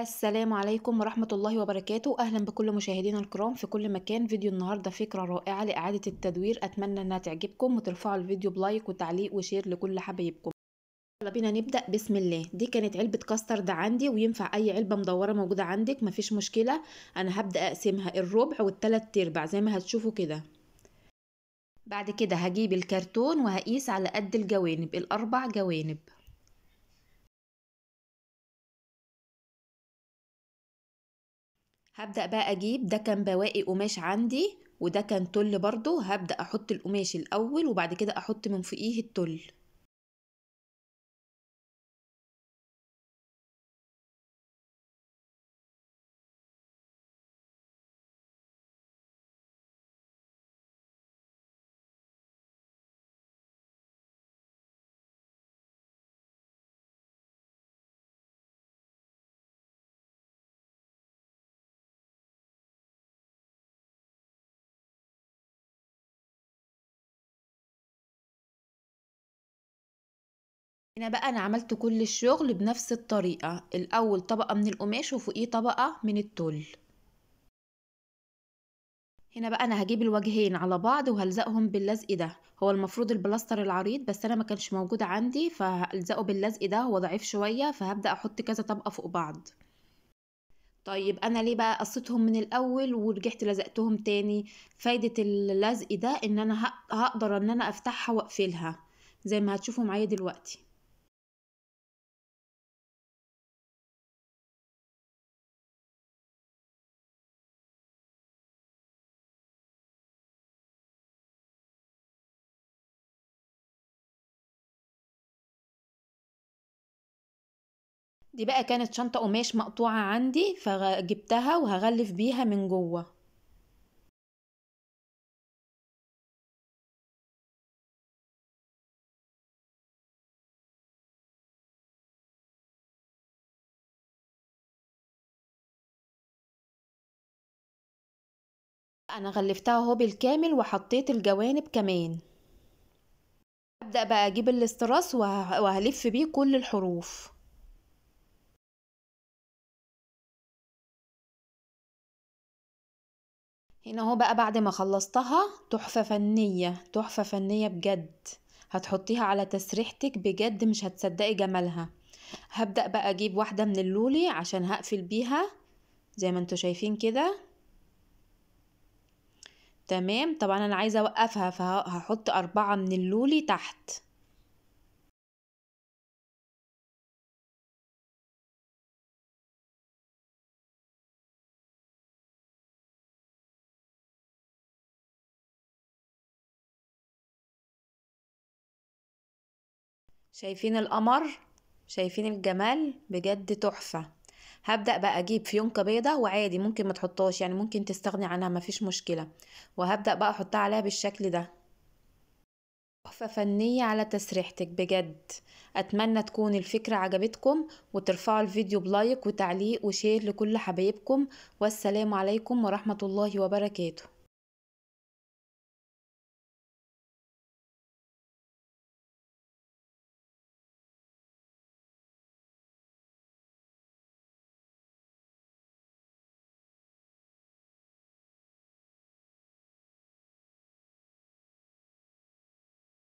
السلام عليكم ورحمة الله وبركاته أهلا بكل مشاهدينا الكرام في كل مكان فيديو النهاردة فكرة رائعة لإعادة التدوير أتمنى أنها تعجبكم وترفعوا الفيديو بلايك وتعليق وشير لكل حبايبكم يلا بينا نبدأ بسم الله دي كانت علبة كاسترد عندي وينفع أي علبة مدورة موجودة عندك مفيش مشكلة أنا هبدأ أقسمها الربع والتلات أرباع زي ما هتشوفوا كده بعد كده هجيب الكرتون وهقيس على قد الجوانب الأربع جوانب هبدأ بقى أجيب ده كان بواقي قماش عندي وده كان تل برضو هبدأ أحط القماش الأول وبعد كده أحط من فوقيه التل هنا بقى انا عملت كل الشغل بنفس الطريقة الاول طبقة من القماش وفوقيه طبقة من التل هنا بقى انا هجيب الوجهين على بعض وهلزقهم باللزق ده هو المفروض البلاستر العريض بس انا ما كانش موجود عندي فهلزقه باللزق ده هو ضعيف شوية فهبدأ احط كذا طبقة فوق بعض طيب انا ليه بقى قصيتهم من الاول ورجعت لزقتهم تاني فايدة اللزق ده ان انا هقدر ان انا افتحها واقفلها زي ما هتشوفوا معايا دلوقتي دي بقى كانت شنطة قماش مقطوعة عندي فجبتها وهغلف بيها من جوه انا غلفتها اهو بالكامل وحطيت الجوانب كمان ابدا بقى اجيب الاستراس وهلف بيه كل الحروف هنا اهو بقى بعد ما خلصتها تحفة فنية تحفة فنية بجد هتحطيها على تسريحتك بجد مش هتصدقي جمالها هبدأ بقى اجيب واحدة من اللولي عشان هقفل بيها زي ما انتوا شايفين كده تمام طبعا انا عايزة اوقفها فهحط اربعة من اللولي تحت شايفين القمر شايفين الجمال بجد تحفة هبدأ بقى اجيب فيونكة بيضة وعادي ممكن ما تحطوش يعني ممكن تستغني عنها مفيش مشكلة وهبدأ بقى احطها عليها بالشكل ده تحفة فنية على تسريحتك بجد أتمنى تكون الفكرة عجبتكم وترفعوا الفيديو بلايك وتعليق وشير لكل حبايبكم والسلام عليكم ورحمة الله وبركاته